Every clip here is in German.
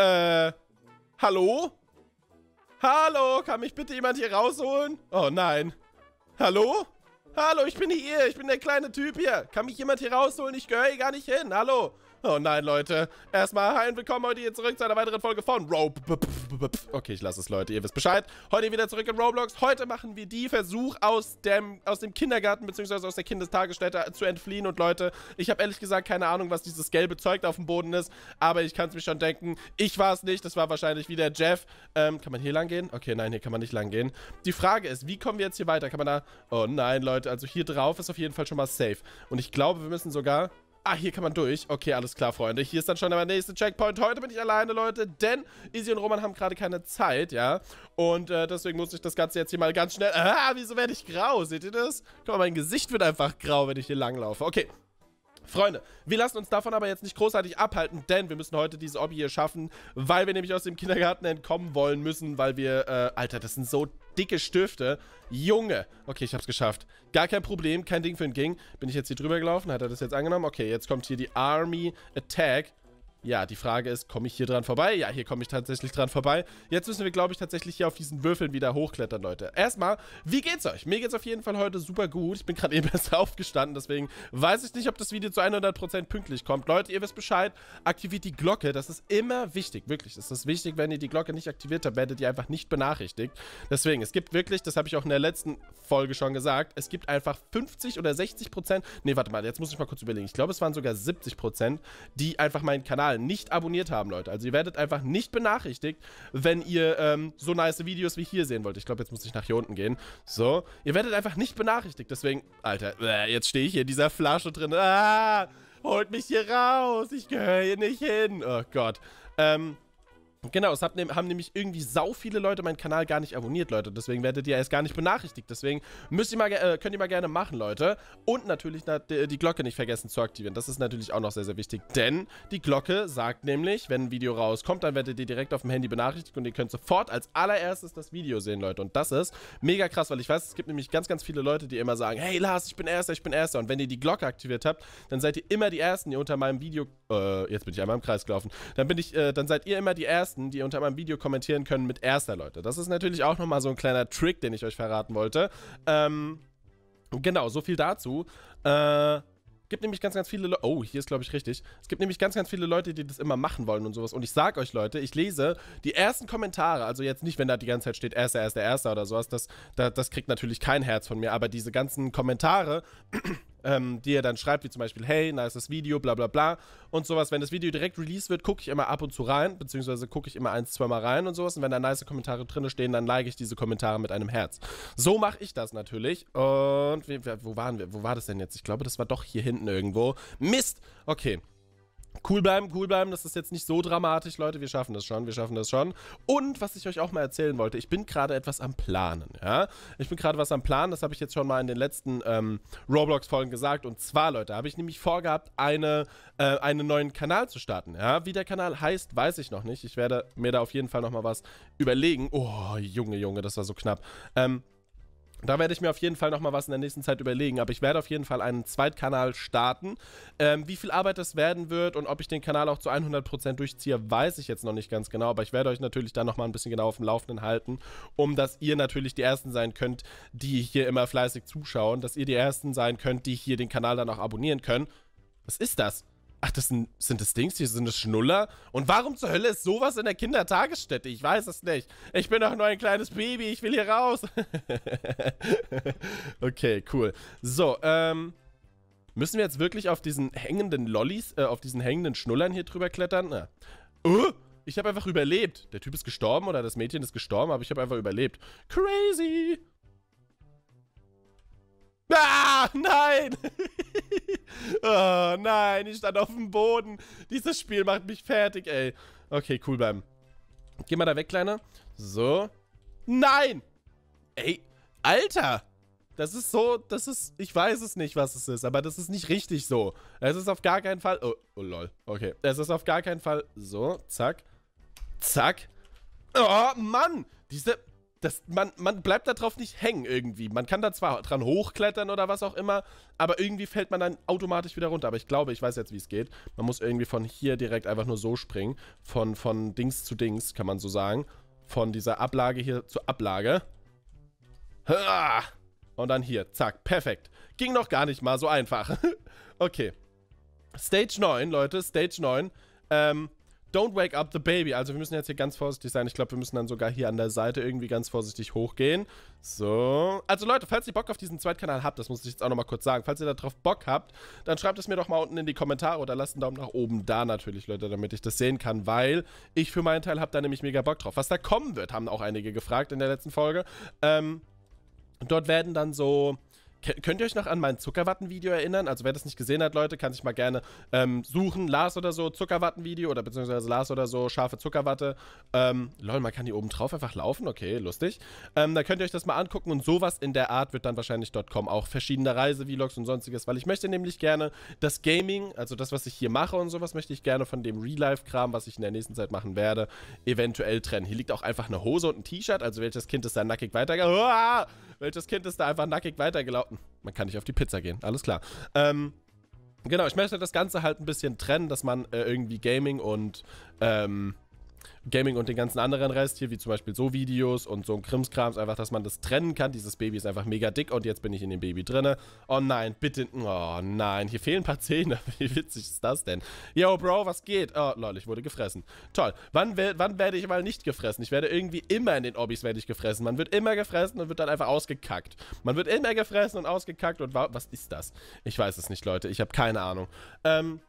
Äh, hallo? Hallo, kann mich bitte jemand hier rausholen? Oh nein. Hallo? Hallo, ich bin hier, ich bin der kleine Typ hier. Kann mich jemand hier rausholen? Ich gehöre hier gar nicht hin. Hallo. Oh nein, Leute. Erstmal hi und willkommen heute hier zurück zu einer weiteren Folge von Rope. Okay, ich lasse es, Leute. Ihr wisst Bescheid. Heute wieder zurück in Roblox. Heute machen wir die Versuch aus dem, aus dem Kindergarten bzw. aus der Kindestagesstätte zu entfliehen. Und Leute, ich habe ehrlich gesagt keine Ahnung, was dieses gelbe Zeug da auf dem Boden ist. Aber ich kann es mir schon denken. Ich war es nicht. Das war wahrscheinlich wieder Jeff. Ähm, kann man hier lang gehen? Okay, nein, hier kann man nicht lang gehen. Die Frage ist, wie kommen wir jetzt hier weiter? Kann man da... Oh nein, Leute. Also hier drauf ist auf jeden Fall schon mal safe. Und ich glaube, wir müssen sogar... Ah, hier kann man durch. Okay, alles klar, Freunde. Hier ist dann schon der nächste Checkpoint. Heute bin ich alleine, Leute, denn Izzy und Roman haben gerade keine Zeit, ja. Und äh, deswegen muss ich das Ganze jetzt hier mal ganz schnell... Ah, wieso werde ich grau? Seht ihr das? Guck mal, mein Gesicht wird einfach grau, wenn ich hier langlaufe. Okay, Freunde, wir lassen uns davon aber jetzt nicht großartig abhalten, denn wir müssen heute dieses Obby hier schaffen, weil wir nämlich aus dem Kindergarten entkommen wollen müssen, weil wir, äh, Alter, das sind so dicke Stifte. Junge. Okay, ich hab's geschafft. Gar kein Problem, kein Ding für den Ging. Bin ich jetzt hier drüber gelaufen? Hat er das jetzt angenommen? Okay, jetzt kommt hier die Army Attack. Ja, die Frage ist, komme ich hier dran vorbei? Ja, hier komme ich tatsächlich dran vorbei. Jetzt müssen wir, glaube ich, tatsächlich hier auf diesen Würfeln wieder hochklettern, Leute. Erstmal, wie geht's euch? Mir geht's auf jeden Fall heute super gut. Ich bin gerade eben erst aufgestanden, deswegen weiß ich nicht, ob das Video zu 100% pünktlich kommt. Leute, ihr wisst Bescheid, aktiviert die Glocke. Das ist immer wichtig, wirklich. Es ist wichtig, wenn ihr die Glocke nicht aktiviert habt, werdet ihr einfach nicht benachrichtigt. Deswegen, es gibt wirklich, das habe ich auch in der letzten Folge schon gesagt, es gibt einfach 50 oder 60%, nee, warte mal, jetzt muss ich mal kurz überlegen. Ich glaube, es waren sogar 70%, die einfach meinen Kanal Kanal nicht abonniert haben, Leute. Also ihr werdet einfach nicht benachrichtigt, wenn ihr ähm, so nice Videos wie hier sehen wollt. Ich glaube, jetzt muss ich nach hier unten gehen. So. Ihr werdet einfach nicht benachrichtigt. Deswegen, Alter, äh, jetzt stehe ich hier in dieser Flasche drin. Ah, holt mich hier raus. Ich gehöre hier nicht hin. Oh Gott. Ähm, Genau, es hat, haben nämlich irgendwie sau viele Leute meinen Kanal gar nicht abonniert, Leute. Deswegen werdet ihr erst gar nicht benachrichtigt. Deswegen müsst ihr mal, äh, könnt ihr mal gerne machen, Leute. Und natürlich na, die Glocke nicht vergessen zu aktivieren. Das ist natürlich auch noch sehr, sehr wichtig. Denn die Glocke sagt nämlich, wenn ein Video rauskommt, dann werdet ihr direkt auf dem Handy benachrichtigt und ihr könnt sofort als allererstes das Video sehen, Leute. Und das ist mega krass, weil ich weiß, es gibt nämlich ganz, ganz viele Leute, die immer sagen, hey Lars, ich bin Erster, ich bin Erster. Und wenn ihr die Glocke aktiviert habt, dann seid ihr immer die Ersten, die unter meinem Video, äh, jetzt bin ich einmal im Kreis gelaufen, dann bin ich, äh, dann seid ihr immer die Ersten, ersten, die unter meinem Video kommentieren können, mit erster, Leute. Das ist natürlich auch nochmal so ein kleiner Trick, den ich euch verraten wollte. Ähm, genau, so viel dazu. Äh, gibt nämlich ganz, ganz viele Leute. Oh, hier ist, glaube ich, richtig. Es gibt nämlich ganz, ganz viele Leute, die das immer machen wollen und sowas. Und ich sage euch, Leute, ich lese die ersten Kommentare. Also jetzt nicht, wenn da die ganze Zeit steht, erster, erster, erster oder sowas. Das, das, das kriegt natürlich kein Herz von mir. Aber diese ganzen Kommentare ähm, die er dann schreibt, wie zum Beispiel, hey, nice das Video, bla bla bla und sowas. Wenn das Video direkt released wird, gucke ich immer ab und zu rein, beziehungsweise gucke ich immer ein, zwei Mal rein und sowas. Und wenn da nice Kommentare drin stehen, dann like ich diese Kommentare mit einem Herz. So mache ich das natürlich. Und wie, wo waren wir? Wo war das denn jetzt? Ich glaube, das war doch hier hinten irgendwo. Mist! Okay, Cool bleiben, cool bleiben, das ist jetzt nicht so dramatisch, Leute. Wir schaffen das schon, wir schaffen das schon. Und was ich euch auch mal erzählen wollte, ich bin gerade etwas am Planen, ja. Ich bin gerade was am Planen, das habe ich jetzt schon mal in den letzten ähm, Roblox-Folgen gesagt. Und zwar, Leute, habe ich nämlich vorgehabt, eine, äh, einen neuen Kanal zu starten, ja. Wie der Kanal heißt, weiß ich noch nicht. Ich werde mir da auf jeden Fall nochmal was überlegen. Oh, Junge, Junge, das war so knapp. Ähm, da werde ich mir auf jeden Fall nochmal was in der nächsten Zeit überlegen, aber ich werde auf jeden Fall einen Zweitkanal starten. Ähm, wie viel Arbeit das werden wird und ob ich den Kanal auch zu 100% durchziehe, weiß ich jetzt noch nicht ganz genau, aber ich werde euch natürlich da nochmal ein bisschen genau auf dem Laufenden halten, um dass ihr natürlich die Ersten sein könnt, die hier immer fleißig zuschauen, dass ihr die Ersten sein könnt, die hier den Kanal dann auch abonnieren können. Was ist das? Ach, das sind, sind das Dings hier? Sind das Schnuller? Und warum zur Hölle ist sowas in der Kindertagesstätte? Ich weiß es nicht. Ich bin doch nur ein kleines Baby. Ich will hier raus. okay, cool. So, ähm... Müssen wir jetzt wirklich auf diesen hängenden Lollis, äh, auf diesen hängenden Schnullern hier drüber klettern? Ah. Uh, ich habe einfach überlebt. Der Typ ist gestorben oder das Mädchen ist gestorben, aber ich habe einfach überlebt. Crazy! Ah, nein! oh, nein, ich stand auf dem Boden. Dieses Spiel macht mich fertig, ey. Okay, cool bleiben. Geh mal da weg, Kleiner. So. Nein! Ey, Alter! Das ist so, das ist, ich weiß es nicht, was es ist, aber das ist nicht richtig so. Es ist auf gar keinen Fall, oh, oh lol, okay. Es ist auf gar keinen Fall, so, zack, zack. Oh, Mann! Diese, das, man, man bleibt drauf nicht hängen irgendwie. Man kann da zwar dran hochklettern oder was auch immer, aber irgendwie fällt man dann automatisch wieder runter. Aber ich glaube, ich weiß jetzt, wie es geht. Man muss irgendwie von hier direkt einfach nur so springen. Von, von Dings zu Dings, kann man so sagen. Von dieser Ablage hier zur Ablage. Und dann hier, zack, perfekt. Ging noch gar nicht mal so einfach. okay. Stage 9, Leute, Stage 9. Ähm, Don't wake up the baby. Also wir müssen jetzt hier ganz vorsichtig sein. Ich glaube, wir müssen dann sogar hier an der Seite irgendwie ganz vorsichtig hochgehen. So. Also Leute, falls ihr Bock auf diesen Zweitkanal habt, das muss ich jetzt auch nochmal kurz sagen, falls ihr darauf Bock habt, dann schreibt es mir doch mal unten in die Kommentare oder lasst einen Daumen nach oben da natürlich, Leute, damit ich das sehen kann, weil ich für meinen Teil habe da nämlich mega Bock drauf. Was da kommen wird, haben auch einige gefragt in der letzten Folge. Ähm, dort werden dann so Könnt ihr euch noch an mein Zuckerwatten-Video erinnern? Also wer das nicht gesehen hat, Leute, kann sich mal gerne ähm, suchen. Lars oder so, Zuckerwatten-Video oder beziehungsweise Lars oder so, scharfe Zuckerwatte. Ähm, lol, man kann hier oben drauf einfach laufen. Okay, lustig. Ähm, da könnt ihr euch das mal angucken und sowas in der Art wird dann wahrscheinlich dort kommen. Auch verschiedene Reise-Vlogs und sonstiges, weil ich möchte nämlich gerne das Gaming, also das, was ich hier mache und sowas, möchte ich gerne von dem Real-Life-Kram, was ich in der nächsten Zeit machen werde, eventuell trennen. Hier liegt auch einfach eine Hose und ein T-Shirt, also welches Kind ist da nackig weitergelaufen? Welches Kind ist da einfach nackig weitergelaufen? warten. Man kann nicht auf die Pizza gehen. Alles klar. Ähm, genau, ich möchte das Ganze halt ein bisschen trennen, dass man äh, irgendwie Gaming und ähm, Gaming und den ganzen anderen Rest hier, wie zum Beispiel so Videos und so ein Krimskrams, einfach, dass man das trennen kann. Dieses Baby ist einfach mega dick und jetzt bin ich in dem Baby drinne. Oh nein, bitte, oh nein, hier fehlen ein paar Zähne. Wie witzig ist das denn? Yo, Bro, was geht? Oh, lol, ich wurde gefressen. Toll. Wann, we wann werde ich mal nicht gefressen? Ich werde irgendwie immer in den Obbys werde ich gefressen. Man wird immer gefressen und wird dann einfach ausgekackt. Man wird immer gefressen und ausgekackt und was ist das? Ich weiß es nicht, Leute. Ich habe keine Ahnung. Ähm,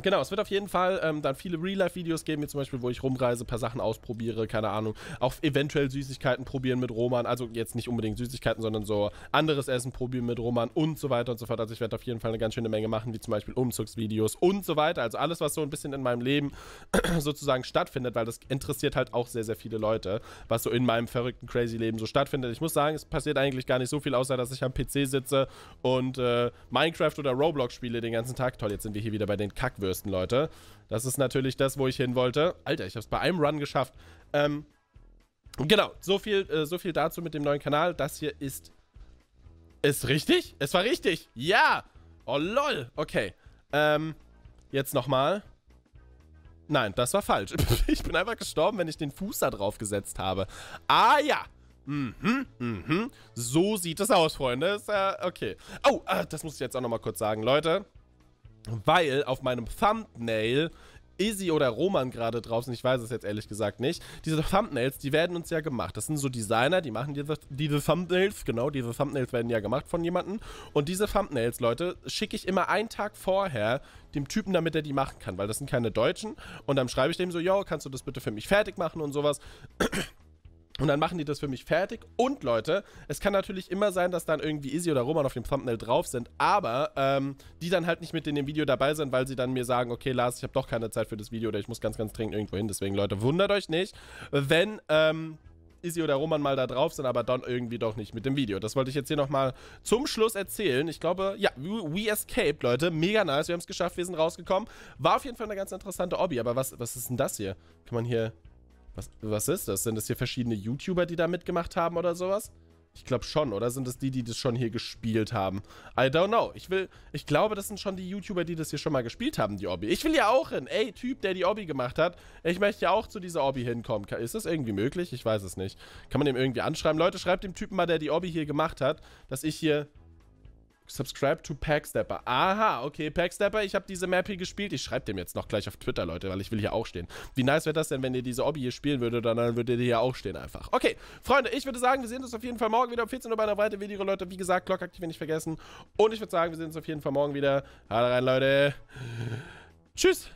Genau, es wird auf jeden Fall ähm, dann viele Real-Life-Videos geben, wie zum Beispiel, wo ich rumreise, paar Sachen ausprobiere, keine Ahnung. Auch eventuell Süßigkeiten probieren mit Roman. Also jetzt nicht unbedingt Süßigkeiten, sondern so anderes Essen probieren mit Roman und so weiter und so fort. Also ich werde auf jeden Fall eine ganz schöne Menge machen, wie zum Beispiel Umzugsvideos und so weiter. Also alles, was so ein bisschen in meinem Leben sozusagen stattfindet, weil das interessiert halt auch sehr, sehr viele Leute, was so in meinem verrückten, crazy Leben so stattfindet. Ich muss sagen, es passiert eigentlich gar nicht so viel, außer dass ich am PC sitze und äh, Minecraft oder Roblox spiele den ganzen Tag. Toll, jetzt sind wir hier wieder bei den Kack nachbürsten, Leute. Das ist natürlich das, wo ich hin wollte. Alter, ich habe es bei einem Run geschafft. Ähm, genau, so viel, äh, so viel dazu mit dem neuen Kanal. Das hier ist... Ist richtig? Es war richtig. Ja! Oh, lol. Okay. Ähm, jetzt nochmal. Nein, das war falsch. ich bin einfach gestorben, wenn ich den Fuß da drauf gesetzt habe. Ah, ja. Mhm, mhm. So sieht es aus, Freunde. Ist, äh, okay. Oh, äh, das muss ich jetzt auch nochmal kurz sagen. Leute, weil auf meinem Thumbnail Izzy oder Roman gerade drauf sind, ich weiß es jetzt ehrlich gesagt nicht. Diese Thumbnails, die werden uns ja gemacht. Das sind so Designer, die machen diese, diese Thumbnails, genau, diese Thumbnails werden ja gemacht von jemandem. Und diese Thumbnails, Leute, schicke ich immer einen Tag vorher dem Typen, damit er die machen kann, weil das sind keine Deutschen. Und dann schreibe ich dem so, yo, kannst du das bitte für mich fertig machen und sowas. Und dann machen die das für mich fertig. Und Leute, es kann natürlich immer sein, dass dann irgendwie Izzy oder Roman auf dem Thumbnail drauf sind, aber ähm, die dann halt nicht mit in dem Video dabei sind, weil sie dann mir sagen, okay, Lars, ich habe doch keine Zeit für das Video oder ich muss ganz, ganz dringend irgendwo hin. Deswegen, Leute, wundert euch nicht, wenn ähm, Izzy oder Roman mal da drauf sind, aber dann irgendwie doch nicht mit dem Video. Das wollte ich jetzt hier nochmal zum Schluss erzählen. Ich glaube, ja, we, escaped, Leute. Mega nice. Wir haben es geschafft, wir sind rausgekommen. War auf jeden Fall eine ganz interessante Hobby. Aber was, was ist denn das hier? Kann man hier was, was ist das? Sind das hier verschiedene YouTuber, die da mitgemacht haben oder sowas? Ich glaube schon, oder? Sind das die, die das schon hier gespielt haben? I don't know. Ich will, ich glaube, das sind schon die YouTuber, die das hier schon mal gespielt haben, die Obby. Ich will ja auch hin. Ey, Typ, der die Obby gemacht hat. Ich möchte ja auch zu dieser Obby hinkommen. Ist das irgendwie möglich? Ich weiß es nicht. Kann man dem irgendwie anschreiben? Leute, schreibt dem Typen mal, der die Obby hier gemacht hat, dass ich hier Subscribe to Packstepper. Aha, okay, Packstepper, ich habe diese Map hier gespielt. Ich schreibe dem jetzt noch gleich auf Twitter, Leute, weil ich will hier auch stehen. Wie nice wäre das denn, wenn ihr diese Obby hier spielen würdet, dann, würdet ihr hier auch stehen einfach. Okay, Freunde, ich würde sagen, wir sehen uns auf jeden Fall morgen wieder um 14 Uhr bei einer weiteren Video, Leute. Wie gesagt, Glocke aktivieren nicht vergessen. Und ich würde sagen, wir sehen uns auf jeden Fall morgen wieder. Haut rein, Leute. Tschüss.